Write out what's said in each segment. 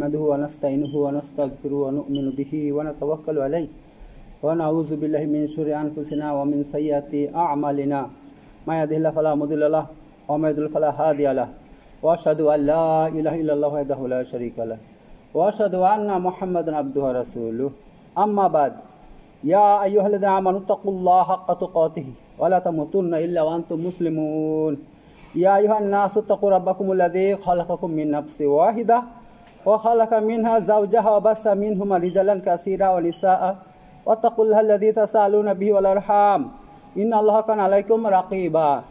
نحمده ونستعينه ونستغفره ونؤمن به ونتوكل عليه ونعوذ بالله من شر أنفسنا ومن سيئات أعمالنا ما يهده الله فلا مضل له وما يضلل فلا هادي له وأشهد أن لا إله إلا الله وحده لا شريك له وأشهد أن محمدا عبده ورسوله أما بعد يا أيها الذين آمنوا اتقوا الله حق تقاته ولا تموتن إلا وأنتم مسلمون يا أيها الناس اتقوا ربكم الذي خلقكم من نفس واحدة وخلق منها زوجها وبث منهما رجالا كثيرا ونساء واتقوا الله الذي تسألون به والأرحام إن الله كان عليكم رقيبا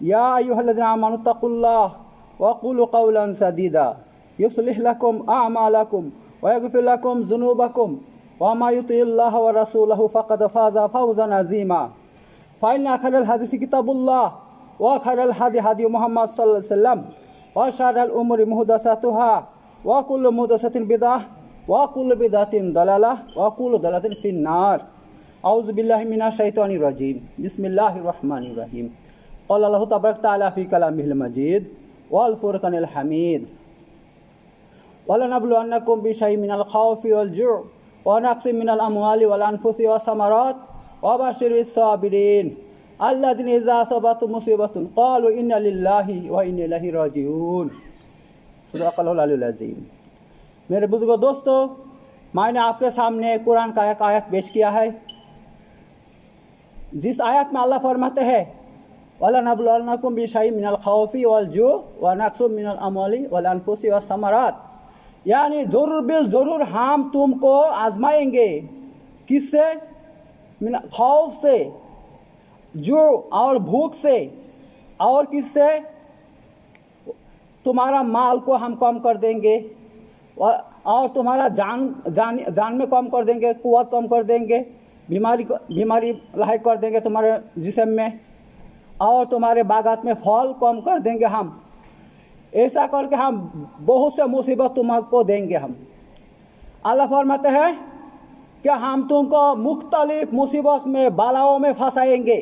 يا أيها الذين آمنوا اتقوا الله وقولوا قولا سديدا يصلح لكم أعمالكم ويغفر لكم ذنوبكم وما يطيع الله ورسوله فقد فاز فوزا عظيما فإن آخر الحديث كتاب الله وآخر الحديث هدي محمد صلى الله عليه وسلم وشر الأمور محدثاتها وكل محدثة بدعة وكل بدعة دلالة وكل دلالة في النار أعوذ بالله من الشيطان الرجيم بسم الله الرحمن الرحيم قال الله تبارك تعالى في كلامه المجيد والفرقان الحميد ولنبلونكم بشيء من الخوف والجوع ونقص من الأموال والأنفس والثمرات وبشر الصابرين الذين إذا أصابتهم مصيبة قالوا إنا لله وإنا إليه راجعون ख़ुदाक़लज़ीम मेरे बुज़ुर्गो दोस्तों मैंने आपके सामने कुरान का एक आयत पेश किया है जिस आयत में अल्लाह फरमाते हैं वाला नबुलकुम बिशाई मिनल खौफी वल जो व नक्सुम मिनल अमोली वल अनफुसी व समरात यानी ज़रूर बिल ज़रूर हम तुमको आजमाएंगे किससे खौफ से जो और भूख से और किससे तुम्हारा माल को हम कम कर देंगे और तुम्हारा जान जान जान में कम कर देंगे कुत कम कर देंगे बीमारी बीमारी लाइक कर देंगे तुम्हारे जिसम में और तुम्हारे बागात में फल कम कर देंगे हम ऐसा करके हम बहुत से मुसीबत तुमको देंगे हम अल्लाह फरमाते हैं कि हम तुमको मुख्तलिफ मुसीबत में बालाओं में फंसाएंगे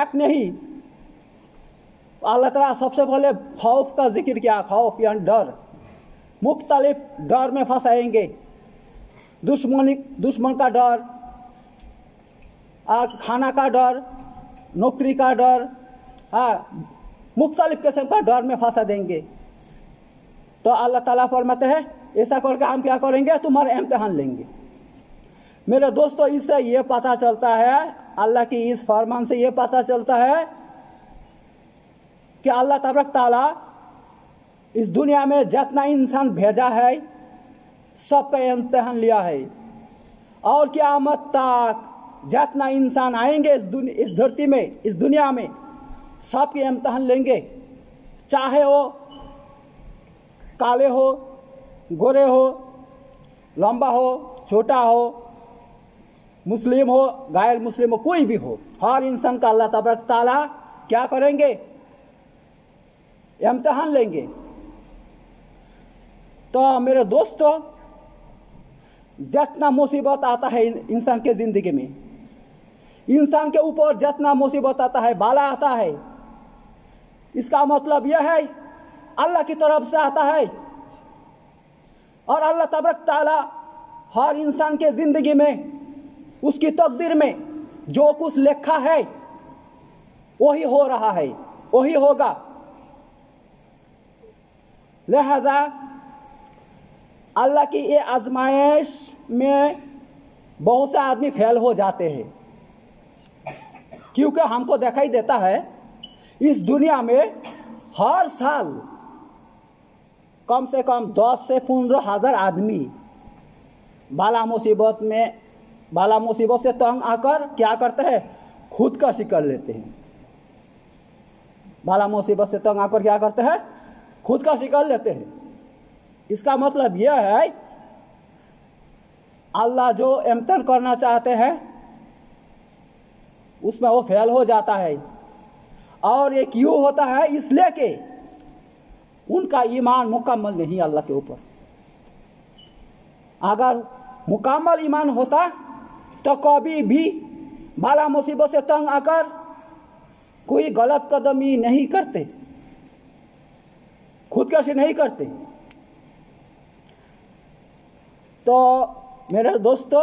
एक नहीं अल्लाह तला सबसे पहले खौफ का जिक्र किया खौफ या डर मुख्तलिफ डर में फंसाएंगे दुश्मन दुश्मन का डर खाना का डर नौकरी का डर हाँ मुख्तलिफ किस्म का डर में फंसा देंगे तो अल्लाह ताला फरमाते हैं ऐसा करके हम क्या करेंगे तुम्हारा इम्तहान लेंगे मेरे दोस्तों इससे ये पता चलता है अल्लाह की इस फरमान से ये पता चलता है कि अल्लाह तबरक ताला इस दुनिया में जितना इंसान भेजा है सबका इम्तहान लिया है और क्यामत तक जितना इंसान आएंगे इस इस धरती में इस दुनिया में सबके इम्तहान लेंगे चाहे वो काले हो गोरे हो लंबा हो छोटा हो मुस्लिम हो गैर मुस्लिम हो कोई भी हो हर इंसान का अल्लाह तबरक ताला क्या करेंगे इम्तहान लेंगे तो मेरे दोस्तों जितना मुसीबत आता है इंसान के ज़िंदगी में इंसान के ऊपर जितना मुसीबत आता है बाला आता है इसका मतलब यह है अल्लाह की तरफ से आता है और अल्लाह तबरक ताला हर इंसान के ज़िंदगी में उसकी तकदीर में जो कुछ लिखा है वही हो रहा है वही होगा लिहाजा अल्लाह की ये आजमाइश में बहुत से आदमी फेल हो जाते हैं क्योंकि हमको दिखाई देता है इस दुनिया में हर साल कम से कम दस से पंद्रह हज़ार आदमी बाला मुसीबत में बाला मुसीबत से तंग आकर क्या करते हैं खुदकशी कर लेते हैं बाला मुसीबत से तंग आकर क्या करते हैं खुद का शिकार लेते हैं इसका मतलब यह है अल्लाह जो एमतन करना चाहते हैं उसमें वो फेल हो जाता है और ये क्यों होता है इसलिए कि उनका ईमान मुकम्मल नहीं अल्लाह के ऊपर अगर मुकम्मल ईमान होता तो कभी भी बाला मुसीबत से तंग आकर कोई गलत कदमी नहीं करते खुद कैसे नहीं करते तो मेरे दोस्तों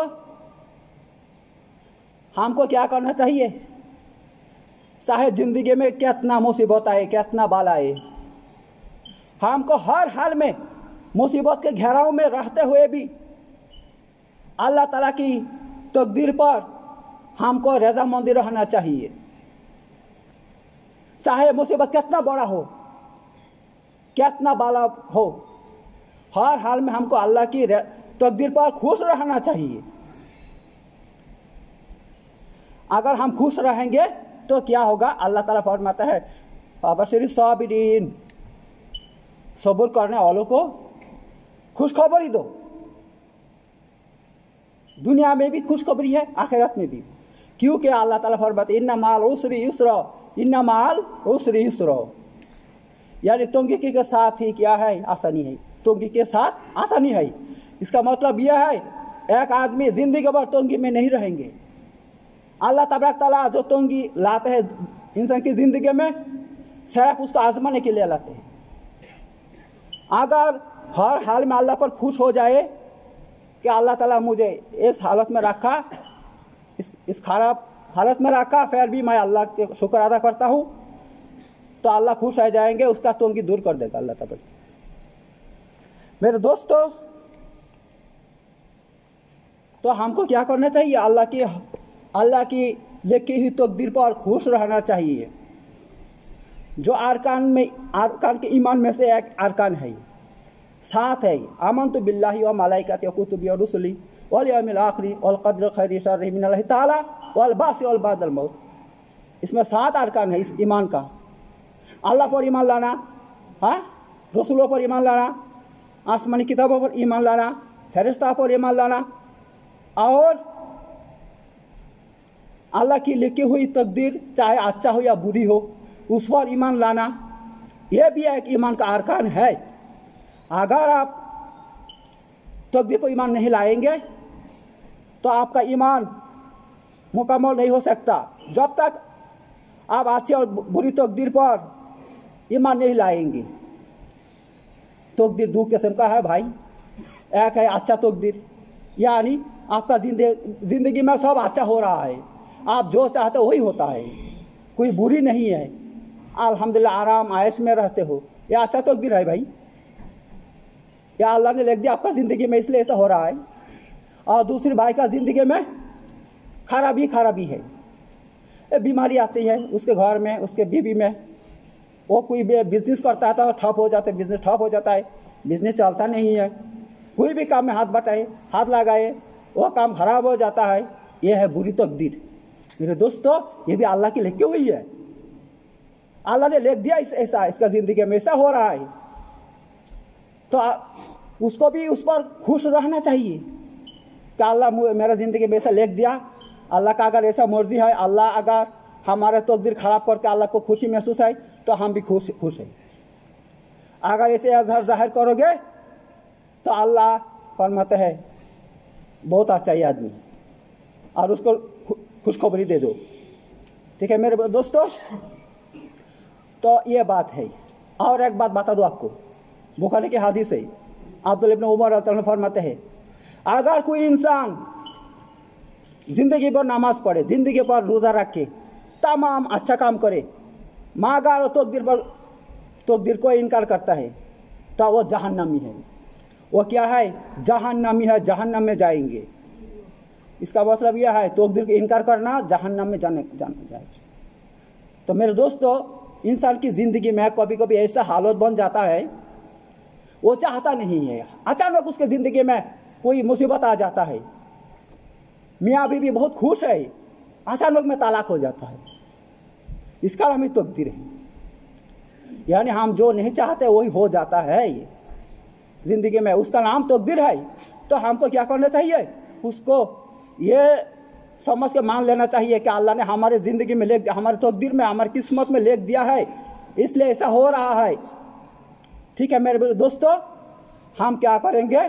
हमको क्या करना चाहिए चाहे ज़िंदगी में कितना मुसीबत आए कितना बाल आए हमको हर हाल में मुसीबत के घेराव में रहते हुए भी अल्लाह ताला की तकदीर पर हमको रजामंदी रहना चाहिए चाहे मुसीबत कितना बड़ा हो कितना बाला हो हर हाल में हमको अल्लाह की तकदीर पर खुश रहना चाहिए अगर हम खुश रहेंगे तो क्या होगा अल्लाह ताला फरमाता है अबशरी सबरीन सबूर करने वालों को खुशखबरी दो दुनिया में भी खुशखबरी है आखिरत में भी क्योंकि अल्लाह ताला फरमाते इन्ना माल उसरी इसरो इन्ना माल उसरी इसरो यानी तोंगिकी के साथ ही क्या है आसानी है तुंगी के साथ आसानी है इसका मतलब यह है एक आदमी जिंदगी भर तुंगी में नहीं रहेंगे अल्लाह तबरक तला जो तुंगी लाते हैं इंसान की ज़िंदगी में सिर्फ उसको आजमाने के लिए लाते हैं अगर हर हाल में अल्लाह पर खुश हो जाए कि अल्लाह ताला मुझे इस हालत में रखा इस इस खराब हालत में रखा फिर भी मैं अल्लाह के शुक्र अदा करता हूँ तो अल्लाह खुश आ जाएंगे उसका तोंगी दूर कर देगा अल्लाह तब मेरे दोस्तों तो हमको क्या करना चाहिए अल्लाह की अल्लाह की लिखी हुई तकदीर पर खुश रहना चाहिए जो आरकान में आरकान के ईमान में से एक आरकान है साथ है अमन तो बिल्ला ही और मलाई का कुतुबी और रसुली अमिल आखिरी वाल कदर वलकद्र खैर शरमिन ताला वलबासी बादल मौत इसमें सात आरकान है इस ईमान का अल्लाह पर ईमान लाना हाँ रसूलों पर ईमान लाना आसमानी किताबों पर ईमान लाना फरिश्ता पर ईमान लाना और अल्लाह की लिखी हुई तकदीर चाहे अच्छा हो या बुरी हो उस पर ईमान लाना यह भी एक ईमान का अरकान है अगर आप तकदीर पर ईमान नहीं लाएंगे तो आपका ईमान मुकम्मल नहीं हो सकता जब तक आप अच्छी और बुरी तकदीर पर ये मान नहीं लाएंगे तो दो किस्म का है भाई एक है अच्छा तकदीर यानी आपका जिंदगी में सब अच्छा हो रहा है आप जो चाहते वही होता है कोई बुरी नहीं है अलहमदिल्ला आराम आयश में रहते हो यह अच्छा तकदीर है भाई या अल्लाह ने लिख दिया आपका ज़िंदगी में इसलिए ऐसा हो रहा है और दूसरे भाई का ज़िंदगी में खराबी खराबी है बीमारी आती है उसके घर में उसके बीवी में वो कोई बिजनेस करता है तो ठप हो जाता है बिजनेस ठप हो जाता है बिजनेस चलता नहीं है कोई भी काम में हाथ बटाए हाथ लगाए वो काम खराब हो जाता है ये है बुरी तकदीर मेरे दोस्तों ये भी अल्लाह की लिखी हुई है अल्लाह ने लिख दिया इस ऐसा इसका ज़िंदगी में ऐसा हो रहा है तो आ, उसको भी उस पर खुश रहना चाहिए कि अल्लाह मेरा ज़िंदगी में ऐसा लिख दिया अल्लाह का अगर ऐसा मर्जी है अल्लाह अगर हमारा तकदीर ख़राब करके अल्लाह को खुशी महसूस आई तो हम भी खुश खुश हैं अगर इसे अजहर जाहिर करोगे तो अल्लाह फरमाते हैं बहुत अच्छा ही आदमी और उसको खुशखबरी दे दो ठीक है मेरे दोस्तों तो ये बात है और एक बात बता दो आपको बुखारी की हादिस है अब्दुल इबन उमर फरमाते हैं अगर कोई इंसान ज़िंदगी भर नमाज़ पढ़े ज़िंदगी भर रोज़ा रखे तमाम अच्छा काम करे मागार और तकदीर पर तकदीर को इनकार करता है तो वो जहन्नामी है वो क्या है जहन्नामी है जहन्नम में जाएंगे इसका मतलब यह है दिल को इनकार करना जहन्नम में जाने जाना जाए तो मेरे दोस्तों इंसान की ज़िंदगी में कभी कभी ऐसा हालत बन जाता है वो चाहता नहीं है अचानक उसके ज़िंदगी में कोई मुसीबत आ जाता है मियाँ बीबी बहुत खुश है आशा लोग में तालाक हो जाता है इसका हम ही तोकती रहे यानी हम जो नहीं चाहते वही हो जाता है ये ज़िंदगी में उसका नाम तोकदिर है तो हमको क्या करना चाहिए उसको ये समझ के मान लेना चाहिए कि अल्लाह ने हमारे ज़िंदगी में लिख दिया हमारे तकदीर तो में हमारी किस्मत में लिख दिया है इसलिए ऐसा हो रहा है ठीक है मेरे दोस्तों हम क्या करेंगे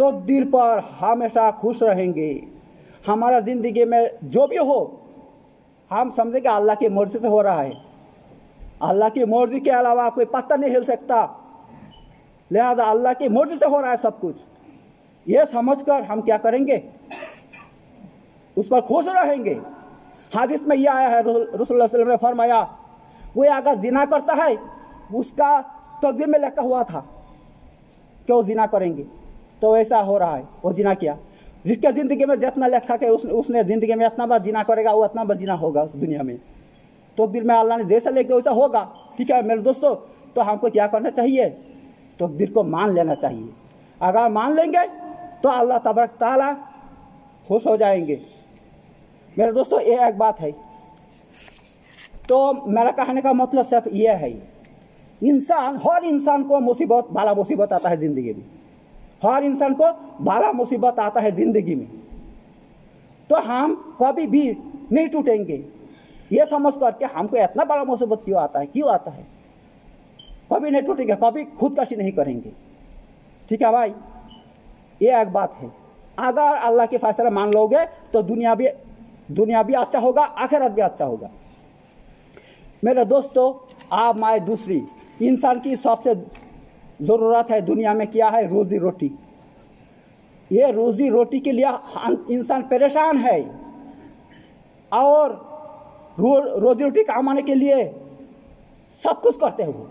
तकदीर तो पर हमेशा खुश रहेंगे हमारा ज़िंदगी में जो भी हो हम समझें कि अल्लाह की मर्ज़ी से हो रहा है अल्लाह की मर्ज़ी के अलावा कोई पत्ता नहीं हिल सकता लिहाजा अल्लाह की मर्ज़ी से हो रहा है सब कुछ ये समझकर हम क्या करेंगे उस पर खुश रहेंगे हादिस में यह आया है रसोल ने फरमाया वो अगर जिना करता है उसका तकदीर में लिखा हुआ था कि तो वो जिना करेंगे तो ऐसा हो रहा है वो जिना किया जिसके ज़िंदगी में जितना लिखा के उस, उसने ज़िंदगी में इतना बार जीना करेगा वो इतना बार जीना होगा उस दुनिया में तो दिल में अल्लाह ने जैसा लिख दिया वैसा होगा ठीक है मेरे दोस्तों तो हमको क्या करना चाहिए तो दिल को मान लेना चाहिए अगर मान लेंगे तो अल्लाह तबरक ताला खुश हो जाएंगे मेरे दोस्तों ये एक बात है तो मेरा कहने का मतलब सिर्फ ये है इंसान हर इंसान को मुसीबत बाला मुसीबत आता है ज़िंदगी में हर इंसान को बड़ा मुसीबत आता है ज़िंदगी में तो हम कभी भी नहीं टूटेंगे ये समझ करके हमको इतना बड़ा मुसीबत क्यों आता है क्यों आता है कभी नहीं टूटेंगे कभी खुदकशी नहीं करेंगे ठीक है भाई ये एक बात है अगर अल्लाह के फैसला मान लोगे तो दुनिया भी दुनिया भी अच्छा होगा आखिरत भी अच्छा होगा मेरे दोस्तों आप माए दूसरी इंसान की सबसे ज़रूरत है दुनिया में क्या है रोज़ी रोटी ये रोज़ी रोटी के लिए इंसान परेशान है और रो, रोज़ी रोटी कमाने के लिए सब कुछ करते हैं वो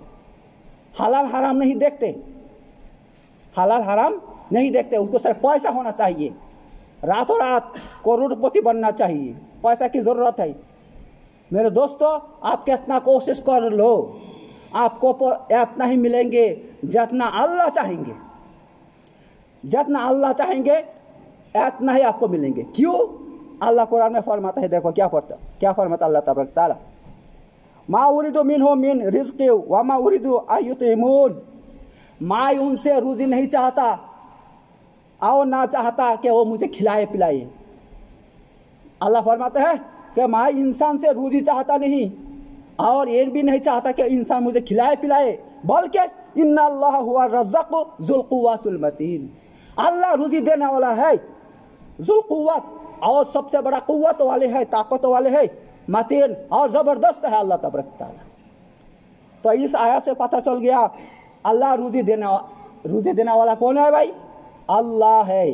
हलाल हराम नहीं देखते हलाल हराम नहीं देखते उसको सिर्फ पैसा होना चाहिए रातों रात करोड़पति बनना चाहिए पैसा की ज़रूरत है मेरे दोस्तों आप कितना कोशिश कर लो आपको इतना ही मिलेंगे जितना अल्लाह चाहेंगे जितना अल्लाह चाहेंगे इतना ही आपको मिलेंगे क्यों अल्लाह कुरान में फरमाता है देखो क्या पढ़ता क्या फरमाता अल्लाह तबरक तारा माँ उरिदो मिन हो मिन रिज्क व माँ उरिदो आयुतमून माँ उनसे रोज़ी नहीं चाहता आओ ना चाहता कि वो मुझे खिलाए पिलाए अल्लाह फरमाता है कि माँ इंसान से रोज़ी चाहता नहीं और ये भी नहीं चाहता कि इंसान मुझे खिलाए पिलाए बल्कि ইন্না আল্লাহ হুয়া রাজ্জাক জুল কুয়াতুল মতিন আল্লাহ রুজি দেনা ওলা হ্যায় जुल कुत और सबसे बड़ा कुत वाले है ताकत वाले है मतीन और ज़बरदस्त है अल्लाह तबरक तो इस आया से पता चल गया अल्लाह रोजी देने रोजी देने वाला कौन है भाई अल्लाह है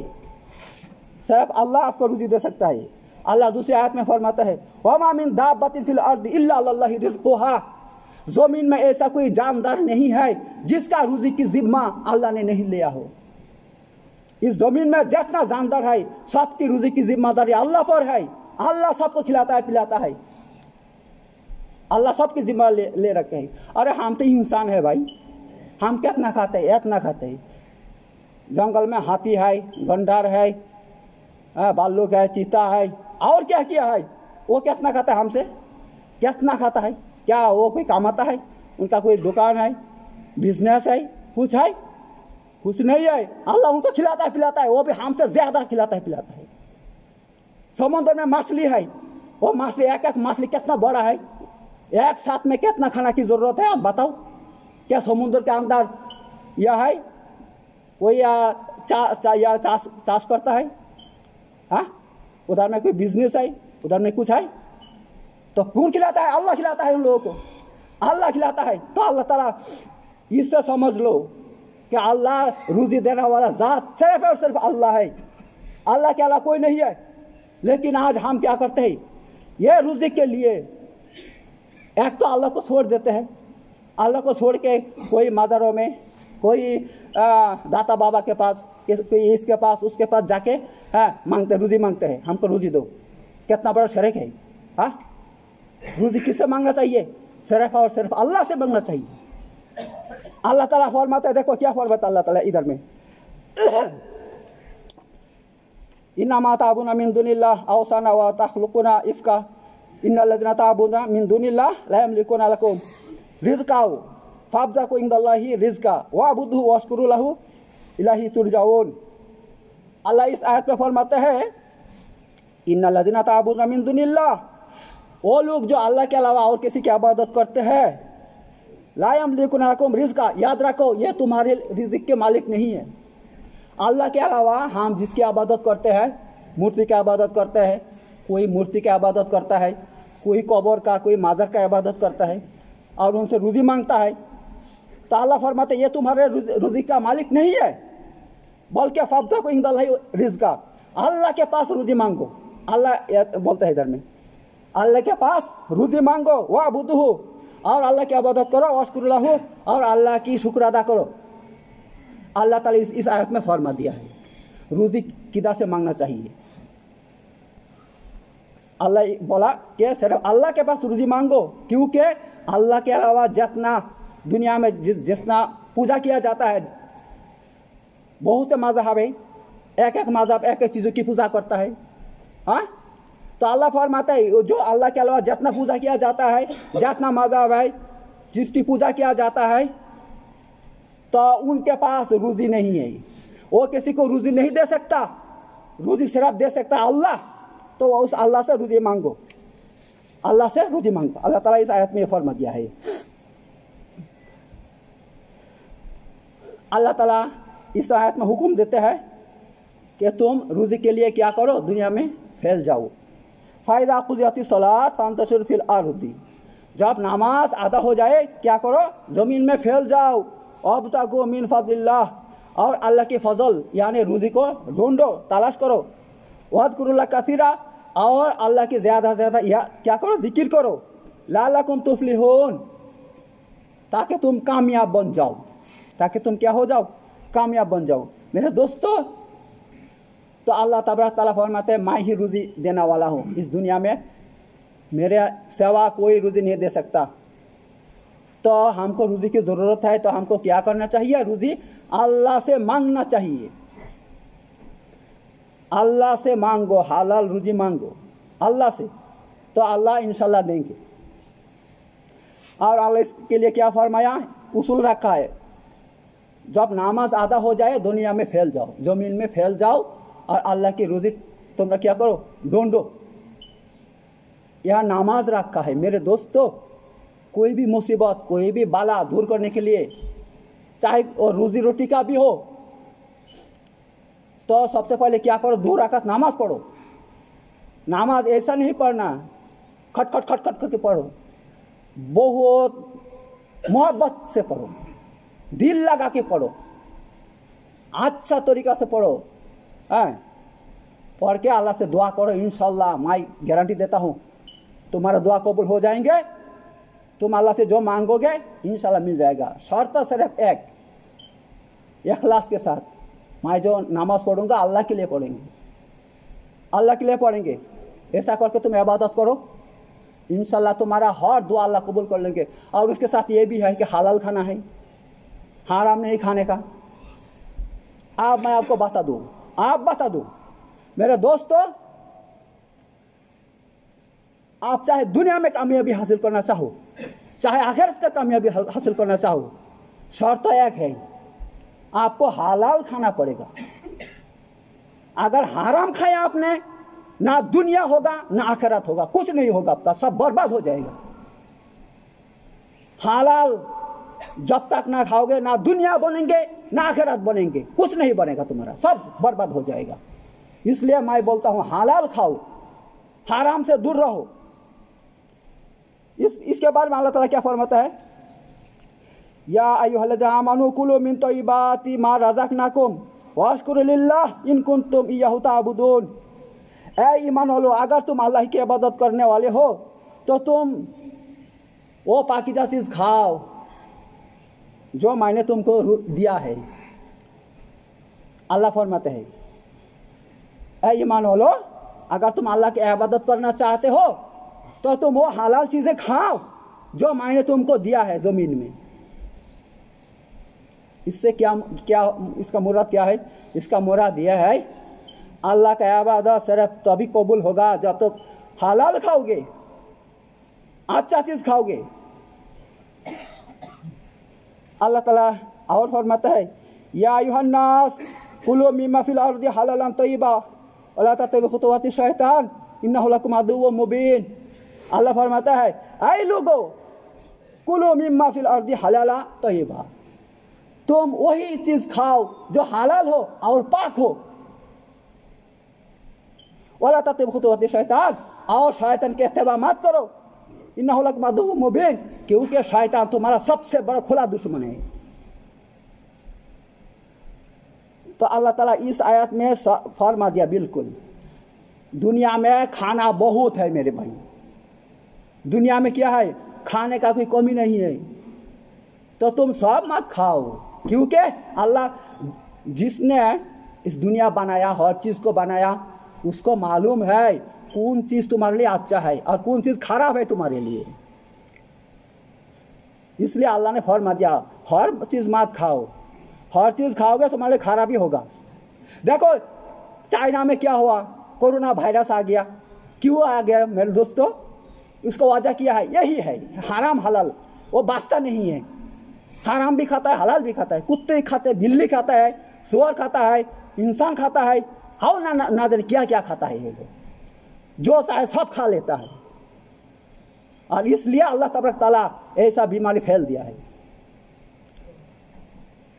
सिर्फ अल्लाह आपको रोजी दे सकता है अल्लाह दूसरे आयत में फरमाता है वमा मिन दाबतिन फिल अर्द इल्ला अल्लाह रिज़्क़ुहा ज़मीन में ऐसा कोई जानदार नहीं है जिसका रोजी की जिम्मा अल्लाह ने नहीं लिया हो इस ज़मीन में जितना जानदार है सबकी रोजी की जिम्मेदारी अल्लाह पर है अल्लाह सबको खिलाता है पिलाता है अल्लाह सबकी जिम्मा ले, ले रखे है अरे हम तो इंसान है भाई हम कितना खाते हैं इतना खाते हैं जंगल में हाथी है गंडार है भालू है चीता है और क्या किया है वो कितना खाता है हमसे कितना खाता है क्या वो कोई काम आता है उनका कोई दुकान है बिजनेस है कुछ है कुछ नहीं है अल्लाह उनको खिलाता है पिलाता है वो भी हमसे ज़्यादा खिलाता है पिलाता है समुद्र में मछली है वो मछली एक एक मछली कितना बड़ा है एक साथ में कितना खाना की ज़रूरत है आप बताओ क्या समुद्र के अंदर यह है चा या चाष करता है हाँ? उधर में कोई बिजनेस है उधर में कुछ है तो कौन खिलाता है अल्लाह खिलाता है उन लोगों को अल्लाह खिलाता है तो अल्लाह तला इससे समझ लो कि अल्लाह रोजी देने वाला ज़ात सिर्फ और सिर्फ अल्लाह है अल्लाह के अला कोई नहीं है लेकिन आज हम क्या करते हैं ये रोजी के लिए एक तो अल्लाह को छोड़ देते हैं अल्लाह को छोड़ के कोई मज़ारों में कोई आ, दाता बाबा के पास कोई इसके पास उसके पास जाके हाँ मांगते रोजी मांगते हैं हमको रोजी दो कितना बड़ा शर्क है हाँ रोज़ी किससे मांगना चाहिए सिर्फ और सिर्फ अल्लाह से मांगना चाहिए अल्लाह ताला फरमाता है देखो क्या फरमाता अल्लाह ताला इधर में इन्ना माताबुना मिन दुनिल्ला अवसाना व तखलुकुना इफ़का इन्ना लजना ताबुना मिन दुनिल्ला लहम लिकुना लकुम रिज़काओ फाबजा को इंदल्लाही रिज़का व बुद्धू वशकुरु लहु इलाही तुरजाउन अल्लाह इस आयत में फरमाता है इन्ना लजना ताबुना मिन दुनिल्ला वो लोग जो अल्लाह के अलावा और किसी की इबादत करते हैं लायम लेकुन रिज का याद रखो ये तुम्हारे रिजिक के मालिक नहीं है अल्लाह के अलावा हम जिसकी इबादत करते हैं मूर्ति की इबादत करते हैं कोई मूर्ति की इबादत करता है कोई कबर का कोई माजर का इबादत करता है और उनसे रोज़ी मांगता है तो अल्लाह फरमाते ये तुम्हारे रोज़ी का मालिक नहीं है बल्कि फब्दा को इंदल है रिज का अल्लाह के पास रोज़ी मांगो अल्लाह बोलते हैं इधर में अल्लाह के पास रुजी मांगो वाह बुद्ध हो और अल्लाह की अबादत करो वशकुरला हो और अल्लाह की शुक्र अदा करो अल्लाह ताला इस, इस आयत में फरमा दिया है रोज़ी किधर से मांगना चाहिए अल्लाह बोला कि सिर्फ अल्लाह के पास रोज़ी मांगो क्योंकि अल्लाह के अलावा जितना दुनिया में जिस जितना पूजा किया जाता है बहुत से मजहब है एक एक मजहब एक एक चीज़ों की पूजा करता है हाँ तो अल्लाह फरमाता है जो अल्लाह के अलावा जितना पूजा किया जाता है जितना मजहब है जिसकी पूजा किया जाता है तो उनके पास रोजी नहीं है वो किसी को रोजी नहीं दे सकता रोजी सिर्फ दे सकता अल्लाह तो उस अल्लाह से रोजी मांगो अल्लाह से रोजी मांगो अल्लाह ताला इस आयत में फर्मा दिया है अल्लाह ताला इस आयत में हुक्म देते हैं कि तुम रोजी के लिए क्या करो दुनिया में फैल जाओ फ़ायदा खुजियाती सलात फानतशर फिल आरुद्दी जब नमाज अदा हो जाए क्या करो ज़मीन में फैल जाओ अब तक मीन फजल्ला और अल्लाह के फजल यानी रोज़ी को ढूंढो तलाश करो वहदकुरुल्ला कसीरा और अल्लाह की ज़्यादा से ज़्यादा क्या करो जिक्र करो कुम तुफली ताकि तुम कामयाब बन जाओ ताकि तुम क्या हो जाओ कामयाब बन जाओ मेरे दोस्तों तो अल्लाह तबारक तला फरमाते हैं मैं ही रोज़ी देने वाला हूँ इस दुनिया में मेरे सेवा कोई रोज़ी नहीं दे सकता तो हमको रोज़ी की ज़रूरत है तो हमको क्या करना चाहिए रोज़ी अल्लाह से मांगना चाहिए अल्लाह से मांगो हलाल रोज़ी मांगो अल्लाह से तो अल्लाह इनशाला देंगे और अल्लाह इसके लिए क्या फरमाया उसूल रखा है जब नमाज अदा हो जाए दुनिया में फैल जाओ ज़मीन में फैल जाओ और अल्लाह की रोज़ी तुमरा क्या करो ढूंढो यह नमाज रखा है मेरे दोस्तों कोई भी मुसीबत कोई भी बाला दूर करने के लिए चाहे और रोजी रोटी का भी हो तो सबसे पहले क्या करो दो रखा नमाज पढ़ो नमाज ऐसा नहीं पढ़ना खट खट खट खट करके पढ़ो बहुत मोहब्बत से पढ़ो दिल लगा के पढ़ो अच्छा तरीका से पढ़ो हैं पढ़ के अल्लाह से दुआ करो इनशाला मैं गारंटी देता हूँ तुम्हारा दुआ कबूल हो जाएंगे तुम अल्लाह से जो मांगोगे इनशाला मिल जाएगा शर्त सिर्फ एक अखलास के साथ मैं जो नमाज़ पढ़ूँगा अल्लाह के लिए पढ़ेंगे अल्लाह के लिए पढ़ेंगे ऐसा करके तुम इबादत करो इनशाला तुम्हारा हर दुआ अल्लाह कबूल कर लेंगे और उसके साथ ये भी है कि हलाल खाना है हराम नहीं खाने का आप मैं आपको बता दूँ आप बता दो मेरे दोस्तों आप चाहे दुनिया में कामयाबी हासिल करना चाहो चाहे आखिरत का कामयाबी हासिल करना चाहो शर्त तो एक है आपको हलाल खाना पड़ेगा अगर हराम खाया आपने ना दुनिया होगा ना आखिरत होगा कुछ नहीं होगा आपका सब बर्बाद हो जाएगा हलाल जब तक ना खाओगे ना दुनिया बनेंगे ना आखिरत बनेंगे कुछ नहीं बनेगा तुम्हारा सब बर्बाद हो जाएगा इसलिए मैं बोलता हूँ हालाल खाओ हराम से दूर रहो इस इसके बारे में अल्लाह ताला क्या फरमाता है या अयुहलदामकुलो मिन तोबाती मा रजाक नाकुम इन इनकुन तुम याहूताबुदून ए ईमान वालो अगर तुम अल्लाह की इबादत करने वाले हो तो तुम वो पाकिजा चीज़ खाओ जो मैंने तुमको दिया है अल्लाह फरमाते हैं ऐ ईमान वालो अगर तुम अल्लाह की इबादत करना चाहते हो तो तुम वो हलाल चीज़ें खाओ जो मैंने तुमको दिया है ज़मीन में इससे क्या क्या इसका मुराद क्या है इसका मुराद यह है अल्लाह का इबादत सिर्फ तभी कबूल होगा जब तुम तो हलाल खाओगे अच्छा चीज़ खाओगे अल्लाह ताला और फरमाता है या युहन्नास कुलो मीमा फिल और हलालम तयबा अल्लाह तब खुतवात शैतान इन्ना हलाकुम अदु मुबीन अल्लाह फरमाता है आए लोगो कुलो मीमा फिल और हलाला तयबा तुम वही चीज़ खाओ जो हलाल हो और पाक हो अल्लाह तब खुतवात शैतान आओ शैतान के अहतबाम करो इन होलक मधु मुबेन क्योंकि शैतान तुम्हारा सबसे बड़ा खुला दुश्मन है तो अल्लाह ताला इस आयत में फरमा दिया बिल्कुल दुनिया में खाना बहुत है मेरे भाई दुनिया में क्या है खाने का कोई कमी नहीं है तो तुम सब मत खाओ क्योंकि अल्लाह जिसने इस दुनिया बनाया हर चीज़ को बनाया उसको मालूम है कौन चीज़ तुम्हारे लिए अच्छा है और कौन चीज़ खराब है तुम्हारे लिए इसलिए अल्लाह ने फरमा दिया हर चीज़ मत खाओ हर चीज़ खाओगे तो तुम्हारे लिए खराब ही होगा देखो चाइना में क्या हुआ कोरोना वायरस आ गया क्यों आ गया मेरे दोस्तों उसको वजह किया है यही है हराम हलाल वो बास्ता नहीं है हराम भी खाता है हलाल भी खाता है कुत्ते खाते बिल्ली खाता है सुअर खाता है इंसान खाता है हाउ ना ना जाने क्या क्या खाता है ये लोग जो चाहे सब खा लेता है और इसलिए अल्लाह तबरक तला ऐसा बीमारी फैल दिया है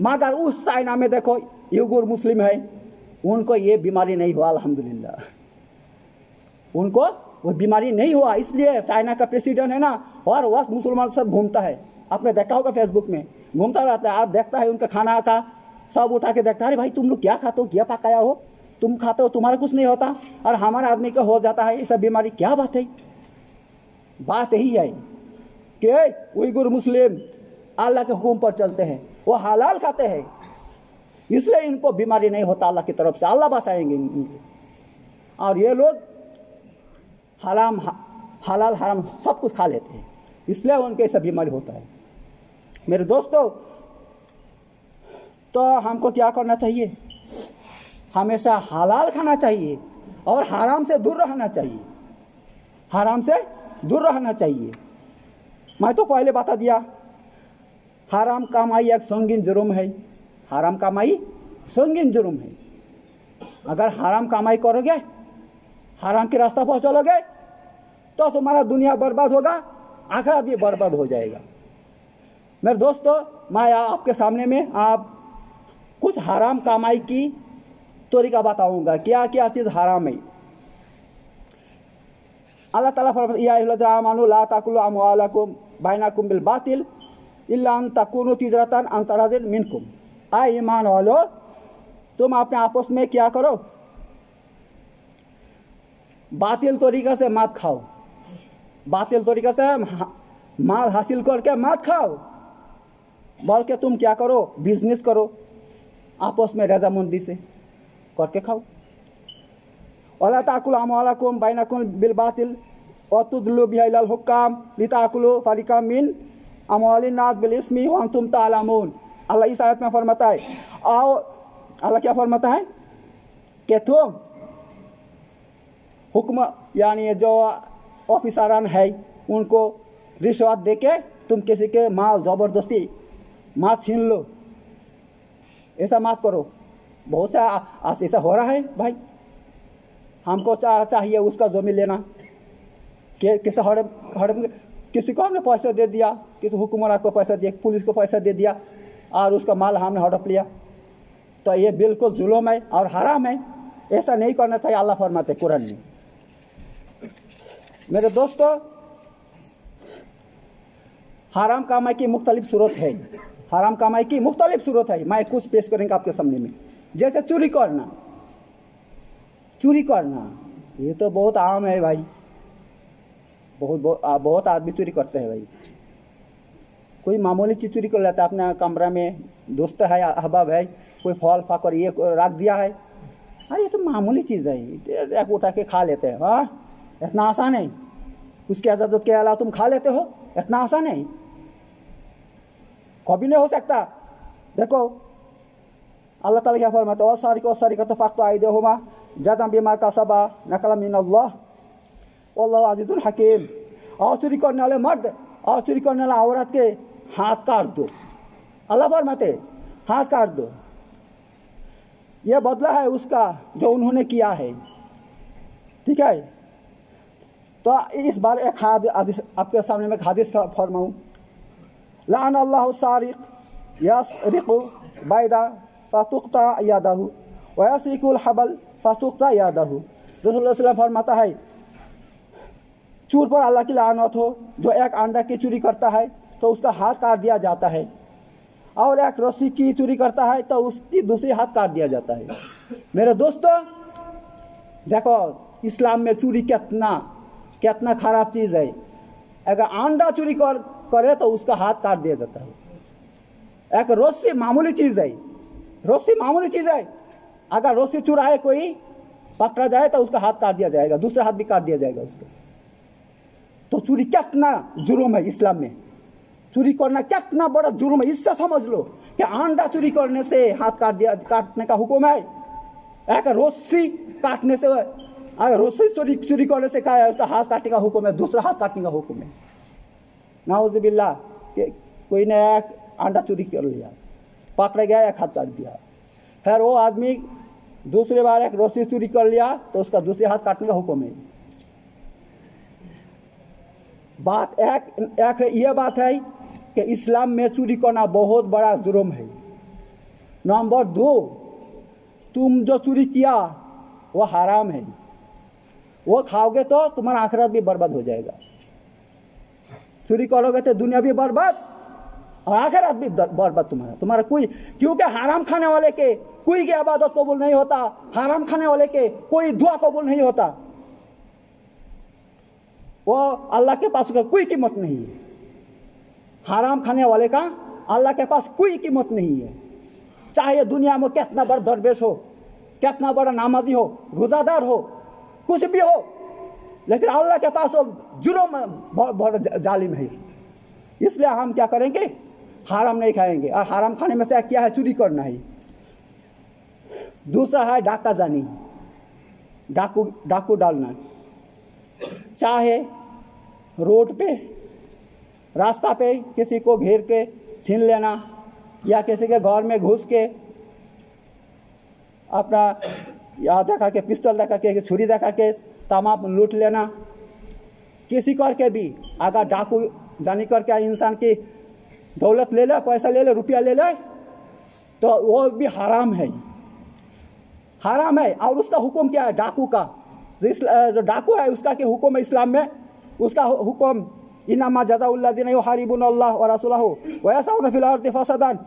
मगर उस चाइना में देखो युगुर मुस्लिम है उनको ये बीमारी नहीं हुआ अल्हम्दुलिल्लाह उनको वो बीमारी नहीं हुआ इसलिए चाइना का प्रेसिडेंट है ना और वह मुसलमान साथ घूमता है आपने देखा होगा फेसबुक में घूमता रहता है आप देखता है उनका खाना का सब उठा के देखता है अरे भाई तुम लोग क्या खाते हो क्या पकाया हो तुम खाते हो तुम्हारा कुछ नहीं होता और हमारे आदमी का हो जाता है ये सब बीमारी क्या बात है बात यही है कि उइगुर मुस्लिम अल्लाह के हुक्म पर चलते हैं वो हलाल खाते हैं इसलिए इनको बीमारी नहीं होता अल्लाह की तरफ से अल्लाह बसाएंगे इनको और ये लोग हराम हलाल हराम सब कुछ खा लेते हैं इसलिए उनके सब बीमारी होता है मेरे दोस्तों तो हमको क्या करना चाहिए हमेशा हलाल खाना चाहिए और हराम से दूर रहना चाहिए हराम से दूर रहना चाहिए मैं तो पहले बता दिया हराम कमाई एक संगीन जुर्म है हराम कमाई संगीन जुर्म है अगर हराम कमाई करोगे हराम के रास्ता पर चलोगे तो तुम्हारा दुनिया बर्बाद होगा आखिर भी बर्बाद हो जाएगा मेरे दोस्तों मैं आपके सामने में आप कुछ हराम कमाई की तरीका बताऊंगा क्या क्या चीज़ हराम है अल्लाह ताला या अय्युहल फरमानु ला ताकुलु अमवालकुम बैनकुम बिल बातिल इल्ला अन तकुनु तिजरतन तरादिन मिनकुम आ ईमान वालों तुम अपने आपस में क्या करो बातिल तरीका से मत खाओ बातिल तरीका से माल हासिल करके मत खाओ बल्कि तुम क्या करो बिजनेस करो आपस में रजामंदी से करके खाओ अला ताकुल अमालकुम बैनकुल बिल बातिल अतुदलु बिहल हुक्काम लिताकुलु फरिका मिन अमालनास बिल इस्मी व तुम तालामून अल्लाह इस आयत में फरमाता है आओ अल्लाह क्या फरमाता है कि तुम हुक्म यानी जो ऑफिसरान है उनको रिश्वत दे के तुम किसी के माल ज़बरदस्ती माल छीन लो ऐसा माफ़ करो बहुत सा ऐसा हो रहा है भाई हमको चा, चाहिए उसका जमीन लेना के किस हड़प हड़प किसी को हमने पैसा दे दिया किसी हुकुमरा को पैसा दिया पुलिस को पैसा दे दिया और उसका माल हमने हड़प लिया तो ये बिल्कुल जुलम है और हराम है ऐसा नहीं करना चाहिए अल्लाह फरमाते कुरान में मेरे दोस्तों हराम कमाई की मुख्तलिफ सूरत है हराम कमाई की मुख्तलिफ सूरत है मैं कुछ पेश करेंगे आपके सामने में जैसे चोरी करना चोरी करना ये तो बहुत आम है भाई बहुत बहुत, आदमी चोरी करते हैं भाई कोई मामूली चीज चोरी कर लेता है अपना कमरा में दोस्त है अहबाब है कोई फल फाकर ये रख दिया है अरे ये तो मामूली चीज़ है तो एक उठा के खा लेते हैं हाँ इतना आसान है उसकी इजाज़त के अलावा तुम खा लेते हो इतना आसान है कभी नहीं हो सकता देखो अल्लाह ताला क्या फरमाते हैं सारी को सारी का तो आई तो आए देमा जदम का सबा नकल मिन अल्लाह अजीज़ुल हकीम और चोरी करने वाले मर्द और चोरी करने वाले औरत के हाथ काट दो अल्लाह फरमाते हाथ काट दो यह बदला है उसका जो उन्होंने किया है ठीक है तो इस बार एक हाद आपके सामने मैं एक हादिस फरमाऊँ लान अल्लाह सारिक यस रिको बायदा फ़ातुख्ता यादाहू वयासरिकुल हबल फ़ातुख्ता यादाहू रसोल्ला फरमाता है चूर पर अल्लाह की लानत हो जो एक अंडा की चोरी करता है तो उसका हाथ काट दिया जाता है और एक रस्सी की चोरी करता है तो उसकी दूसरी हाथ काट दिया जाता है मेरे दोस्तों देखो इस्लाम में चोरी कितना कितना खराब चीज़ है अगर अंडा चोरी कर करे तो उसका हाथ काट दिया जाता है एक रस्सी मामूली चीज़ है रस्सी मामूली चीज़ है अगर रस्सी चुराए कोई पकड़ा जाए तो उसका हाथ काट दिया जाएगा दूसरा हाथ भी काट दिया जाएगा उसका तो चोरी कितना जुर्म है इस्लाम में चोरी करना कितना बड़ा जुर्म है इससे समझ लो कि अंडा चोरी करने से हाथ काट दिया काटने का हुक्म है एक रस्सी काटने से अगर रस्सी चोरी चोरी करने से कहा उसका हाथ काटने का हुक्म है दूसरा हाथ काटने का हुक्म है नाउजबिल्ला कोई ने एक अंडा चोरी कर लिया पकड़ गया एक हाथ काट दिया फिर वो आदमी दूसरे बार एक रोसी चूरी कर लिया तो उसका दूसरे हाथ काटने का हुक्म है बात एक एक ये बात है कि इस्लाम में चोरी करना बहुत बड़ा जुर्म है नंबर दो तुम जो चोरी किया वो हराम है वो खाओगे तो तुम्हारा आखिरत भी बर्बाद हो जाएगा चोरी करोगे तो दुनिया भी बर्बाद और आखिरत भी बर्बाद तुम्हारा तुम्हारा कोई क्योंकि हराम खाने वाले के कोई की आबादत कबूल नहीं होता हराम खाने वाले के कोई दुआ कबूल नहीं होता वो अल्लाह के पास का कोई कीमत नहीं है हराम खाने वाले का अल्लाह के पास कोई कीमत नहीं है चाहे दुनिया में कितना बड़ा दरवेश हो कितना बड़ा नामाजी हो रोज़ादार हो कुछ भी हो लेकिन अल्लाह के पास वो जुर्म बहुत जालिम है इसलिए हम क्या करेंगे हराम नहीं खाएंगे और हराम खाने में से क्या है चोरी करना ही दूसरा है डाका जानी डाकू डाकू डालना चाहे रोड पे रास्ता पे किसी को घेर के छीन लेना या किसी के घर में घुस के अपना या दिखा के पिस्तौल दिखा के छुरी दिखा के तमाम लूट लेना किसी करके भी अगर डाकू जानी करके इंसान की दौलत ले ले पैसा ले ले रुपया ले ले तो वो भी हराम है हराम है और उसका हुक्म क्या है डाकू का जो डाकू है उसका क्या हुक्म है इस्लाम में उसका हुक्म इनामा जजाउल्लादीन हारिबुन अल्लाह और रसुल्ला वैसा फिलहाल फसादान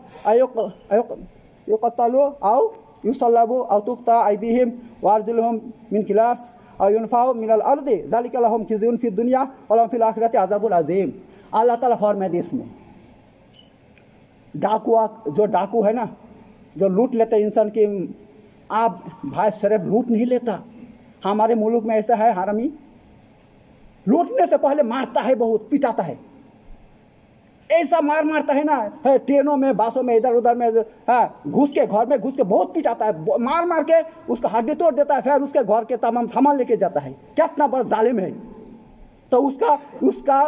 युकतलो आओ यूसलबो अतुख्ता आदिम वारदिलहम मिन खिलाफ अनफ़ाओ मिन अर्द दलिकलहम खिजुन फिर दुनिया और फिल आखिरत अजाबुल अजीम अल्लाह ताला फॉर्मेदी इसमें डाकू जो डाकू है ना जो लूट लेते इंसान की आप भाई शरीफ लूट नहीं लेता हमारे मुल्क में ऐसा है हरामी लूटने से पहले मारता है बहुत पिटाता है ऐसा मार मारता है ना है ट्रेनों में बासों में इधर उधर में घुस के घर में घुस के बहुत पिटाता है मार मार के उसका हड्डी तोड़ देता है फिर उसके घर के तमाम सामान लेके जाता है कितना बड़ा जालिम है तो उसका उसका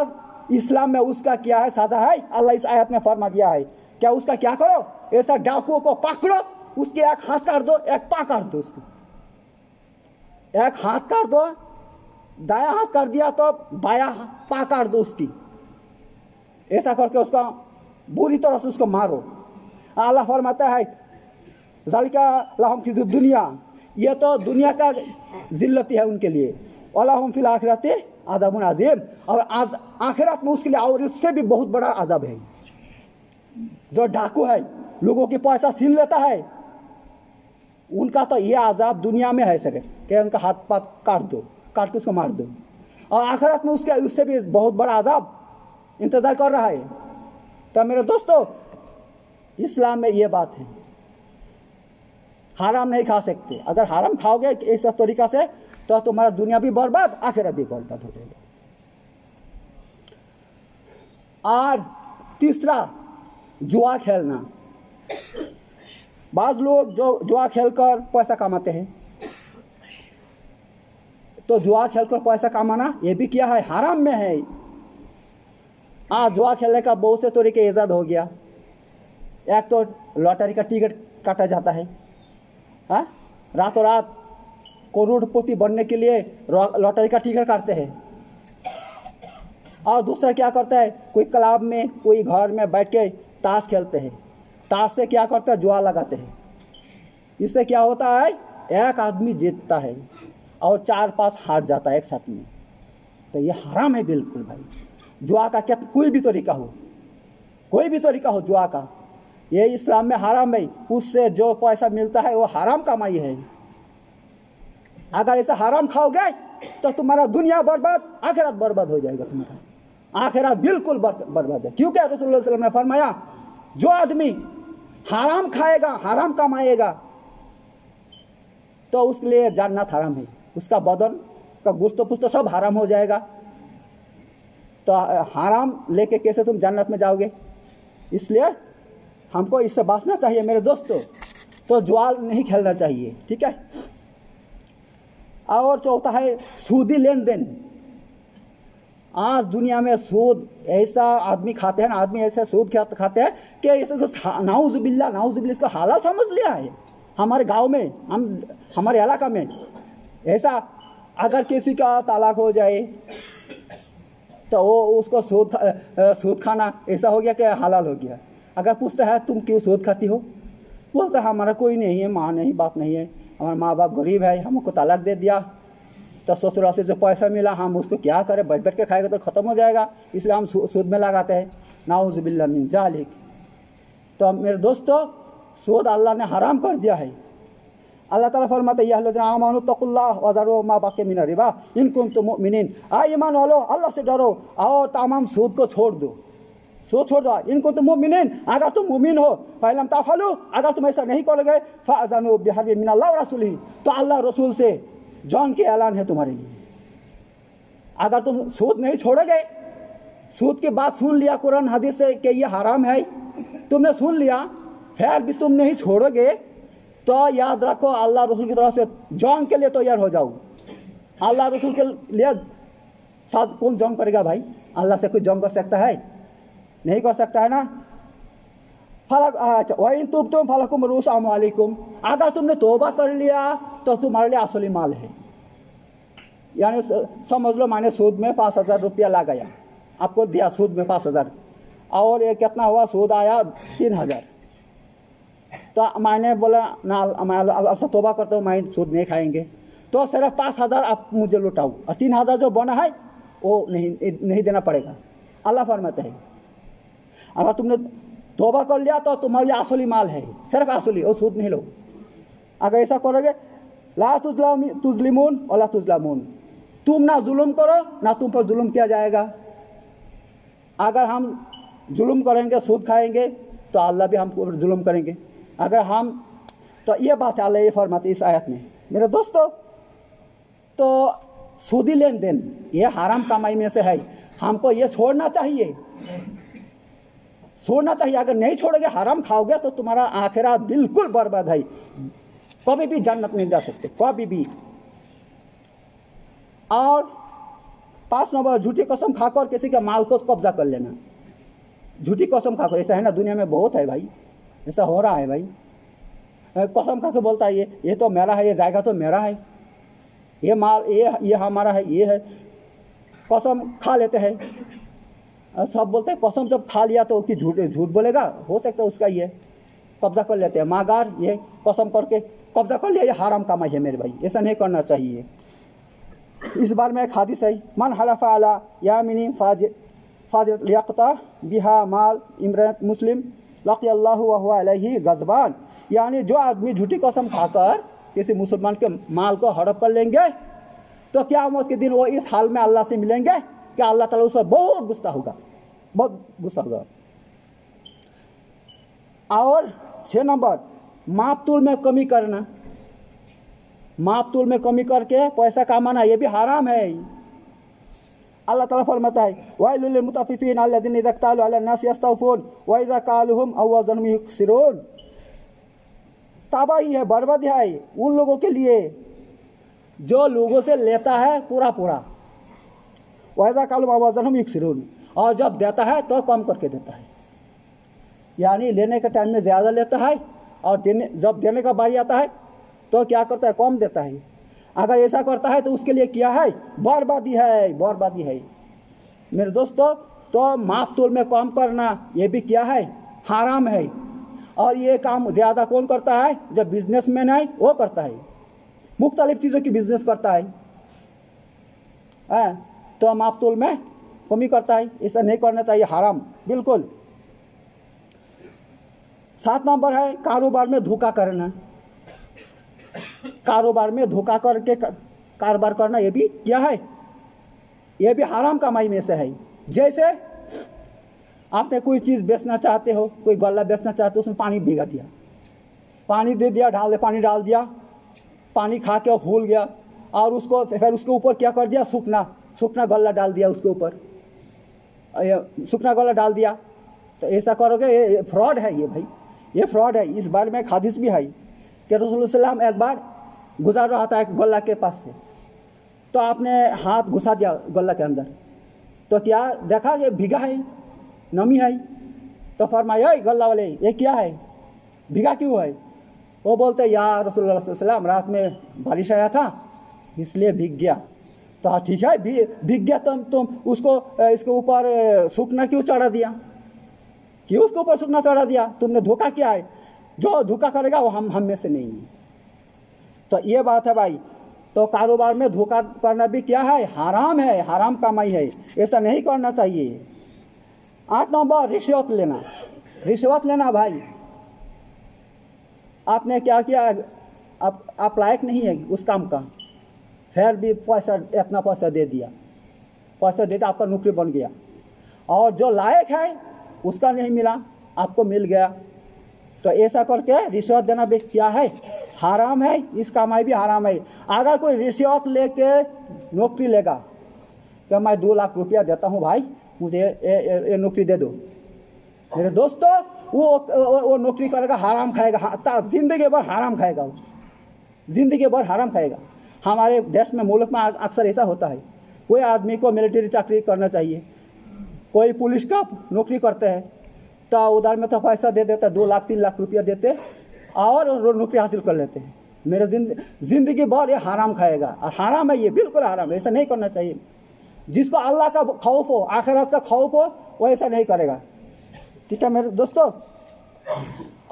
इस्लाम में उसका क्या है साझा है अल्लाह इस आयत में फरमा दिया है क्या उसका क्या करो ऐसा डाकुओं को पकड़ो उसके एक हाथ काट दो एक पा काट दो उसको एक हाथ काट दो दाया हाथ कर दिया तो बाया पा काट दो उसकी ऐसा करके उसका बुरी तरह से उसको मारो अल्लाह फरमाता है जालिका लहम की दुनिया ये तो दुनिया का जिल्लती है उनके लिए अलाहम फिल आखिरत आजाबन आजीम और आज आखिरत में उसके लिए और इससे भी बहुत बड़ा आजाब है जो डाकू है लोगों के पैसा छीन लेता है उनका तो ये आज़ाब दुनिया में है सिर्फ कि उनका हाथ पात काट दो काट के उसको मार दो और आखिरत में उसके उससे भी बहुत बड़ा आज़ाब इंतज़ार कर रहा है तो मेरे दोस्तों इस्लाम में ये बात है हराम नहीं खा सकते अगर हराम खाओगे इस तरीका से तो तुम्हारा दुनिया भी बर्बाद आखिरत भी बर्बाद हो जाएगा और तीसरा जुआ खेलना बाज लोग जो जुआ खेल कर पैसा कमाते हैं तो जुआ खेल कर पैसा कमाना ये भी क्या है हराम में है हाँ जुआ खेलने का बहुत से तरीके ईजाद हो गया एक तो लॉटरी का टिकट काटा जाता है हाँ रातों रात करोड़पति बनने के लिए लॉटरी का टिकट काटते हैं और दूसरा क्या करता है कोई क्लब में कोई घर में बैठ के ताश खेलते हैं ताश से क्या करते हैं जुआ लगाते हैं इससे क्या होता है एक आदमी जीतता है और चार पास हार जाता है एक साथ में तो ये हराम है बिल्कुल भाई जुआ का क्या कोई भी तरीका हो कोई भी तरीका हो जुआ का ये इस्लाम में हराम है उससे जो पैसा मिलता है वो हराम कमाई है अगर ऐसा हराम खाओगे तो तुम्हारा दुनिया बर्बाद आखिरत बर्बाद हो जाएगा तुम्हारा आखिरा बिल्कुल बर्बाद है क्योंकि क्या वसलम ने फरमाया जो आदमी हराम खाएगा हराम कमाएगा तो उसके लिए जानना हराम है उसका बदन का गुस्त पुस्त सब हराम हो जाएगा तो हराम लेके कैसे तुम जन्नत में जाओगे इसलिए हमको इससे बचना चाहिए मेरे दोस्तों तो ज्वाल नहीं खेलना चाहिए ठीक है और चौथा है सूदी लेन देन आज दुनिया में सूद ऐसा आदमी खाते हैं आदमी ऐसा सूद खाते हैं कि इसको नाउजुबिल्ला नाउजुबिल्ला इसका हालात समझ लिया है हमारे गांव में हम हमारे इलाका में ऐसा अगर किसी का तलाक हो जाए तो वो उसको सूद सूद खाना ऐसा हो गया कि हलाल हो गया अगर पूछता है तुम क्यों सूद खाती हो बोलता है हमारा कोई नहीं है माँ नहीं बाप नहीं है हमारे माँ बाप गरीब है हमको तलाक दे दिया तो ससुर से जो पैसा मिला हम उसको क्या करें बैठ बैठ के खाएगा तो ख़त्म हो जाएगा इसलिए हम सूद में लगाते हैं नाउजबिल्ला जालिक तो मेरे दोस्तों सूद अल्लाह ने हराम कर दिया है अल्लाह ताला फरमाते यह लोजनामानु तकुल्लाह वज़ारो माँ बाक़ मिन रिबा इनकुम तुम मिन आ ईमान वालो अल्लाह से डरो और तमाम सूद को छोड़ दो सूद छोड़ दो इनको तुम मुमिन अगर तुम मुमिन हो फैलम ताफलू अगर तुम ऐसा नहीं करोगे फ़ाजानो बिहार मिन अल्लाह रसूल ही तो अल्लाह रसूल से जंग के ऐलान है तुम्हारे लिए अगर तुम सूद नहीं छोड़ोगे सूद की बात सुन लिया कुरान हदीस से कि ये हराम है तुमने सुन लिया फिर भी तुम नहीं छोड़ोगे तो याद रखो अल्लाह रसूल की तरफ से जंग के लिए तैयार तो हो जाओ अल्लाह रसूल के लिए साथ कौन जंग करेगा भाई अल्लाह से कोई जंग कर सकता है नहीं कर सकता है ना फलक वही तुम तुम फलकुम रूस अमालिकुम अगर तुमने तोबा कर लिया तो तुम्हारे लिए असली माल है यानी समझ लो मैंने सूद में पाँच हज़ार रुपया ला गया आपको दिया सूद में पाँच हज़ार और ये कितना हुआ सूद आया तीन हज़ार तो मैंने बोला ना मैं अच्छा तोबा करता हूँ मैं सूद नहीं खाएंगे तो सिर्फ पाँच हज़ार आप मुझे लुटाओ और तीन हज़ार जो बना है वो नहीं नहीं देना पड़ेगा अल्लाह फरमाते हैं अगर तुमने तोबा कर लिया तो तुम्हारे लिए आसली माल है सिर्फ आसली और सूद नहीं लो अगर ऐसा करोगे ला तुजला तुजलिमून और ला तुजलामून तुम ना जुल्म करो ना तुम पर जुलुम किया जाएगा अगर हम जुलुम करेंगे सूद खाएंगे तो अल्लाह भी हम जुलुम करेंगे अगर हम तो ये बात है अल्लाह ये फरमाते इस आयत में मेरे दोस्तों तो सूदी लेन देन ये हराम कमाई में से है हमको ये छोड़ना चाहिए छोड़ना चाहिए अगर नहीं छोड़ोगे हराम खाओगे तो तुम्हारा आखिरा बिल्कुल बर्बाद है कभी भी जन्नत नहीं जा सकते कभी भी और पाँच नंबर झूठी कसम खाकर किसी के माल को कब्जा कर लेना झूठी कसम खाकर ऐसा है ना दुनिया में बहुत है भाई ऐसा हो रहा है भाई कसम खा के बोलता है ये ये तो मेरा है ये जाएगा तो मेरा है ये माल ये ये हमारा है ये है कसम खा लेते हैं सब बोलते हैं कसम जब खा लिया तो कि झूठ झूठ बोलेगा हो सकता है उसका ये कब्जा कर लेते हैं मागार ये कसम करके कब्जा कर लिया ये हराम कमाई है मेरे भाई ऐसा नहीं करना चाहिए इस बार में एक हादिस है मन हलफा अला मिनी फाज फाजरत लियाता बिहा माल इमरान मुस्लिम लकी गजबान यानी जो आदमी झूठी कसम खाकर किसी मुसलमान के माल को हड़प कर लेंगे तो क्या मौत के दिन वो इस हाल में अल्लाह से मिलेंगे कि अल्लाह ताला उस पर बहुत गुस्सा होगा बहुत गुस्सा होगा और छः नंबर माप तोल में कमी करना माप तोल में कमी करके पैसा कमाना ये भी हराम है अल्लाह ताला फरमाता है वाइल मुताफ़िफ़ीन अल्लादीन इज़क़तालु अला नास यस्तौफून वइज़ा कालुहुम अव वज़नहुम युखसिरून तबाही है बर्बाद है उन लोगों के लिए जो लोगों से लेता है पूरा पूरा वैज़ा कालुहुम अव वज़नहुम युखसिरून और जब देता है तो कम करके देता है यानी लेने के टाइम में ज़्यादा लेता है और देने जब देने का बारी आता है तो क्या करता है कम देता है अगर ऐसा करता है तो उसके लिए क्या है बर्बादी है बर्बादी है मेरे दोस्तों तो माप तोल में कम करना ये भी क्या है हराम है और ये काम ज़्यादा कौन करता है जब बिजनेस मैन है वो करता है मुख्तलिफ चीज़ों की बिजनेस करता है आ, हाँ, तो तोल में कमी करता है ऐसा नहीं करना चाहिए हराम बिल्कुल सात नंबर है कारोबार में धोखा करना कारोबार में धोखा करके कारोबार करना ये भी क्या है ये भी हराम कमाई में से है जैसे आपने कोई चीज़ बेचना चाहते हो कोई गला बेचना चाहते हो उसमें पानी भिगा दिया पानी दे दिया डाल दे पानी डाल दिया पानी खा के फूल गया और उसको फिर उसके ऊपर क्या कर दिया सूखना सूखना गला डाल दिया उसके ऊपर सूखना गोला डाल दिया तो ऐसा करोगे ये फ्रॉड है ये भाई ये फ्रॉड है इस बारे में एक भी है कि रसुल्लम एक बार गुजार रहा था एक गोला के पास से तो आपने हाथ घुसा दिया गोला के अंदर तो क्या देखा ये भीगा है नमी है तो फरमाया गला वाले ये क्या है भीगा क्यों है वो बोलते यार रसोल्लाम रात में बारिश आया था इसलिए भीग गया तो ठीक है भीग तुम तुम उसको इसके ऊपर सूखना क्यों चढ़ा दिया क्यों उसके ऊपर सूखना चढ़ा दिया तुमने धोखा किया है जो धोखा करेगा वो हम हम में से नहीं है तो ये बात है भाई तो कारोबार में धोखा करना भी क्या है हराम है हराम कमाई है ऐसा नहीं करना चाहिए आठ नंबर रिश्वत लेना रिश्वत लेना भाई आपने क्या किया आप आप लायक नहीं है उस काम का फिर भी पैसा इतना पैसा दे दिया पैसा देते आपका नौकरी बन गया और जो लायक है उसका नहीं मिला आपको मिल गया तो ऐसा करके रिश्वत देना भी क्या है हराम है इस कमाई भी हराम है अगर कोई रिश्वत लेके नौकरी लेगा तो मैं दो लाख रुपया देता हूँ भाई मुझे ये नौकरी दे दो मेरे दोस्तों वो वो नौकरी करेगा हराम खाएगा जिंदगी भर हराम खाएगा वो जिंदगी भर हराम खाएगा हमारे देश में मुल्क में अक्सर ऐसा होता है कोई आदमी को मिलिट्री चाकरी करना चाहिए कोई पुलिस का नौकरी करते हैं तो उधार में तो पैसा दे देता है दो लाख तीन लाख रुपया देते और नौकरी हासिल कर लेते हैं मेरे जिंदगी भर ये हराम खाएगा और हराम है ये बिल्कुल हराम है ऐसा नहीं करना चाहिए जिसको अल्लाह का खौफ हो आखिरत का खौफ हो वो ऐसा नहीं करेगा ठीक है मेरे दोस्तों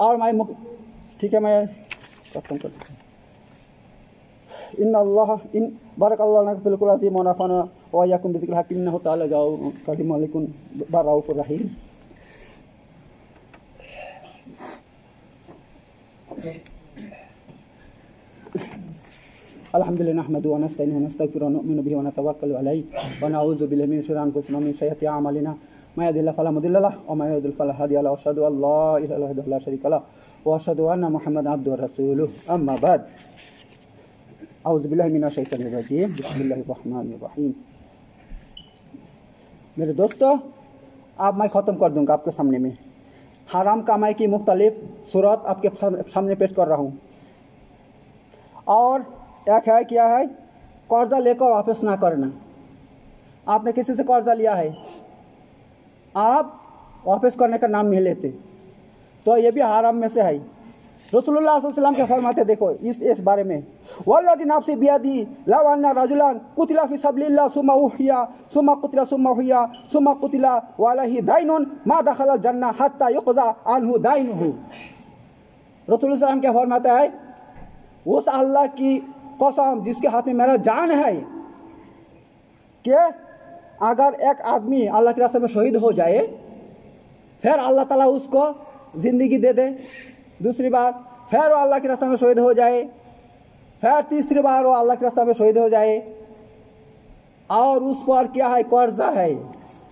और मैं ठीक है मैं खत्म कर إن الله إن بارك الله لك في القرآن العظيم ونفعنا وإياكم بذكر الحكيم إنه تعالى جاو كريم عليكم برؤوف رحيم الحمد لله نحمده ونستعينه ونستغفره ونؤمن به ونتوكل عليه ونعوذ بالله من شرور أنفسنا ومن سيئات أعمالنا ما يهد الله فلا مضل له وما يضلل فلا هادي له وأشهد أن لا إله إلا الله وحده لا شريك له وأشهد أن محمدا عبده ورسوله أما بعد अउज़बिल्लिमिनशैतरजीम बसमीम मेरे दोस्तों आप मैं ख़त्म कर दूँगा आपके सामने में हराम कमाई की मुख्तलिफ सूरत आपके सामने पेश कर रहा हूँ और एक है क्या है कर्ज़ा लेकर वापस ना करना आपने किसी से कर्ज़ा लिया है आप वापस करने का नाम नहीं लेते तो ये भी हराम में से है रसोल्ला के फरमाते देखो इस इस बारे में वाली नाफसे बियादी लावाना रजुलान कुतला फी सबलिल्ला सुमा उहिया सुमा कुतला सुमा उहिया सुमा कुतला वाला ही दाइन मा दखल जन्ना हत्ता युकजा आनहु दाइन हु रसुल्लाम क्या फरमाता है उस अल्लाह की कसम जिसके हाथ में मेरा जान है कि अगर एक आदमी अल्लाह के रास्ते में शहीद हो जाए फिर अल्लाह ताला उसको ज़िंदगी दे दे दूसरी बार फिर वो अल्लाह के रास्ते में शहीद हो जाए फिर तीसरी बार वो अल्लाह के रास्ता में शहीद हो जाए और उस पर क्या है कर्जा है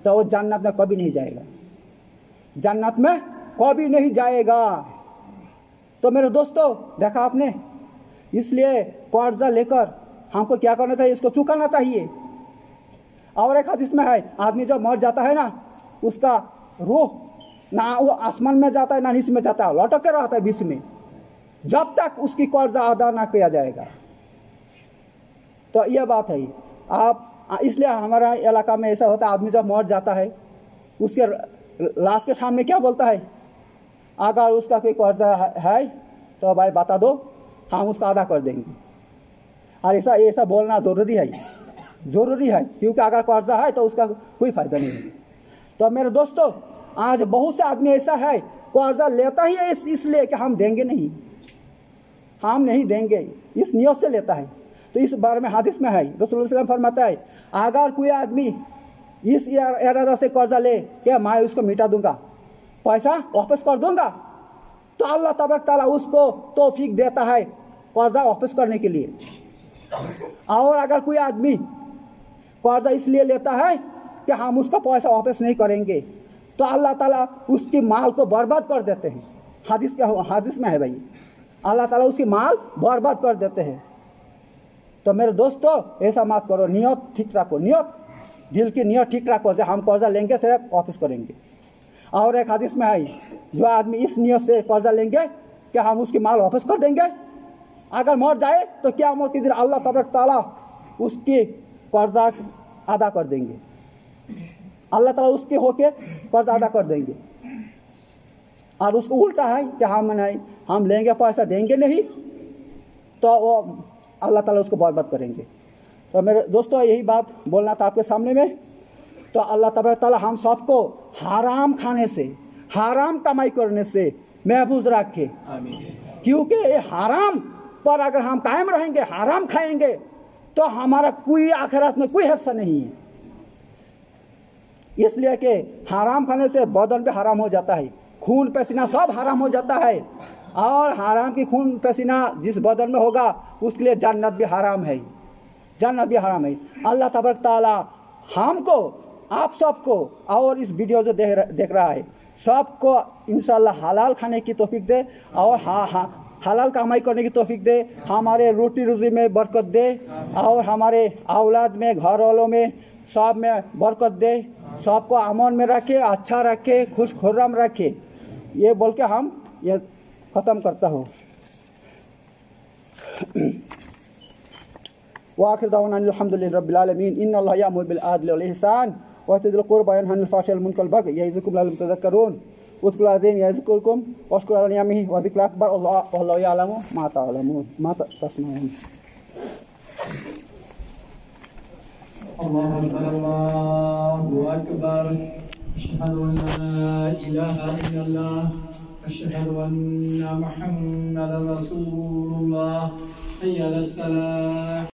तो वो जन्नत में कभी नहीं जाएगा जन्नत में कभी नहीं जाएगा तो मेरे दोस्तों देखा आपने इसलिए कर्जा लेकर हमको क्या करना चाहिए इसको चुकाना चाहिए और एक हदीस में है आदमी जब मर जाता है ना उसका रूह ना वो आसमान में जाता है ना नीच में जाता है लटक के रहता है बीच में जब तक उसकी कर्जा अदा ना किया जाएगा तो यह बात है आप इसलिए हमारा इलाका में ऐसा होता है आदमी जब मर जाता है उसके लाश के सामने क्या बोलता है अगर उसका कोई कर्जा है तो भाई बता दो हम उसका अदा कर देंगे और ऐसा ऐसा बोलना ज़रूरी है ज़रूरी है क्योंकि अगर कर्जा है तो उसका कोई फायदा नहीं है तो मेरे दोस्तों आज बहुत से आदमी ऐसा है कर्जा लेता ही है इसलिए कि हम देंगे नहीं हम नहीं देंगे इस नियत से लेता है तो इस बारे में हादिस में है रसुल्लम फरमाता है अगर कोई आदमी इस इरादा से कर्जा ले क्या मैं उसको मिटा दूंगा पैसा वापस कर दूंगा तो अल्लाह तबरक ताला उसको तोफीक देता है कर्जा वापस करने के लिए और अगर कोई आदमी कर्जा इसलिए लेता है कि हम उसका पैसा वापस नहीं करेंगे तो अल्लाह ताला उसकी माल को बर्बाद कर देते हैं हादिस क्या हो हादिस में है भाई अल्लाह ताला उसकी माल बर्बाद कर देते हैं तो मेरे दोस्तों ऐसा मत करो नियत ठीक रखो नियत दिल की नियत ठीक रखो जो हम कर्जा लेंगे सिर्फ ऑफिस करेंगे और एक हदीस में आई जो आदमी इस नियत से कर्जा लेंगे कि हम उसकी माल वापस कर देंगे अगर मर जाए तो क्या मौत के दिन अल्लाह तबरक ताला उसकी कर्जा अदा कर देंगे अल्लाह ताला उसके होके कर्जा अदा कर देंगे और उसको उल्टा है कि हम हाँ, नहीं हम लेंगे पैसा देंगे नहीं तो वो अल्लाह ताला उसको बर्बाद करेंगे तो मेरे दोस्तों यही बात बोलना था आपके सामने में तो अल्लाह तबारा ताला हम सबको हराम खाने से हराम कमाई करने से महफूज रखे क्योंकि ये हराम पर अगर हम कायम रहेंगे हराम खाएंगे तो हमारा कोई आखिरत में कोई हिस्सा नहीं है इसलिए कि हराम खाने से बदन भी हराम हो जाता है खून पसीना सब हराम हो जाता है और हराम की खून पसीना जिस बदन में होगा उसके लिए जन्नत भी हराम है जन्नत भी हराम है अल्लाह तबरक ताला हमको आप सबको और इस वीडियो जो देख देख रहा है सबको इन हलाल खाने की तोफीक दे और हा हा हलाल कमाई करने की तोफीक दे हमारे रोटी रोजी में बरकत दे और हमारे औलाद में घर वालों में सब में बरकत दे सबको अमन में रखे अच्छा रखे खुश खुर्रम रखे ये बोल के हम ये ख़त्म करता हूँ वाखिर अलहमदिल्ल रबीआलमीन इन अल्लाहमबिलसान वहतुल्क़ुरबैन हनफ़ाशलमकलबग यज़ुकमतकरून उसकुलम यज़ुकुम वस्कुलमी वज़िकबर अल्लाम माता माता तस्म الله أكبر الله أكبر أشهد أن لا إله إلا الله أشهد أن محمدا رسول الله حي على السلام